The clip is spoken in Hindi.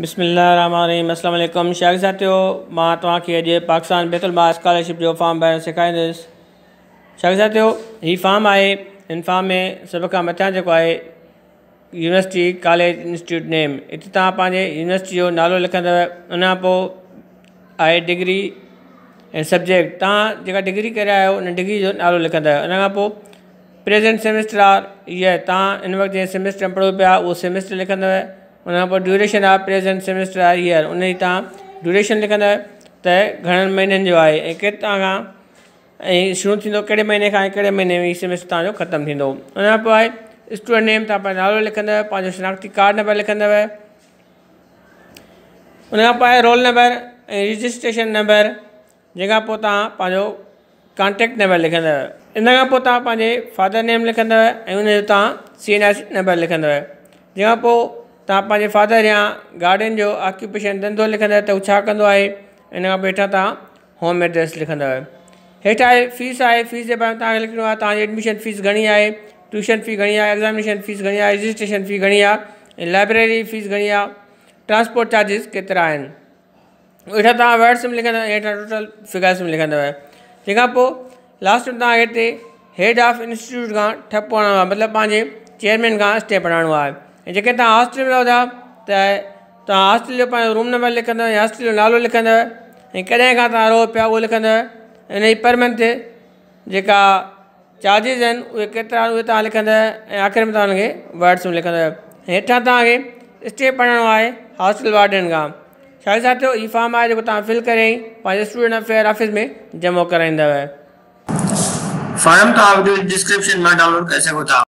बिसमीम अल्लाम शाह अज मां पाकिस्तान बेतलबा स्कॉलरशिप जो फॉर्म भरण सेखारींदुसि शेख साथियों हीउ फॉर्म आहे इन फॉर्म में सब का मथियां है यूनिवर्सिटी कॉलेज इंस्टीट्यूट नेम हिते तव्हां यूनिवर्सिटी जो नालो लिख उन आए डिग्री ए सब्जेक्ट तुम जो डिग्री कर डिग्री जो नालो लिख उन प्रेज़ेंट सेमेस्टर आ ये तुम इन वक्त जंहिं सेमेस्टर में पढ़ो पाया वो सेमेस्टर लिखंदव उन पर duration of present semester or year उन ड्यूरेशन लिखंदा त घणनि महीननि जो है ऐं केतिरा शुरू थींदो कहिड़े महीने का ऐं महीने में सेमेस्टर तव्हांजो खत्म थींदो उन स्टूडेंट नेम तव्हां पंहिंजो नालो लिखंदव पंहिंजो शनाख्ती कार्ड नंबर लिखंदव उन रोल नंबर ऐं रजिस्ट्रेशन नंबर जंहिंखां पोइ कॉन्टेक्ट नंबर लिखंदव इन खां फादर नेम लिखंदव ऐं उनजो सी एन आई नंबर लिखंदव जंहिंखां पोइ तव्हां पंहिंजे फादर या गाडियुनि जो ऑक्युपेशन धंधो लिखंदा त उहो छा कंदो आहे इन खां पोइ हेठां तव्हां होम एड्रेस लिखंदव हेठां आहे फीस आहे फीस जे बारे में तव्हांखे लिखिणो आहे तव्हांजी एडमिशन फीस घणी आहे ट्यूशन फी घणी आहे एक्ज़ामिनेशन फीस घणी आहे रजिस्ट्रेशन फ़ी घणी आहे ऐं लाइब्रेरी फीस घणी आहे ट्रांसपोर्ट चार्जिस केतिरा आहिनि हेठां तव्हां वर्ड्स में लिखंदा हेठां टोटल फिगर्स में लिखंदव तंहिंखां पोइ लास्ट में तव्हांखे हेड ऑफ इंस्टीट्यूट खां ठप आहे मतिलबु पंहिंजे खां जेके तव्हां हॉस्टल में रहो था त तव्हां हॉस्टल जो रूम नंबर लिखंदव हॉस्टल जो नालो लिखंदव कदें कॾहिं खां तव्हां रहो पिया उहो लिखंदव हिन जी पर मंथ जेका चार्जिस आहिनि उहे केतिरा आख़िर में तव्हां वर्ड्स में लिखंदव हेठां तव्हांखे स्टेप पढ़णो आहे हॉस्टल वार्डन का छा साथियो ई फॉर्म है जेको तव्हां फिल कर स्टूडेंट अफेयर ऑफिस में जमा कराईंदव फॉर्म तो आप डिस्क्रिप्शन में डाउनलोड कर सको था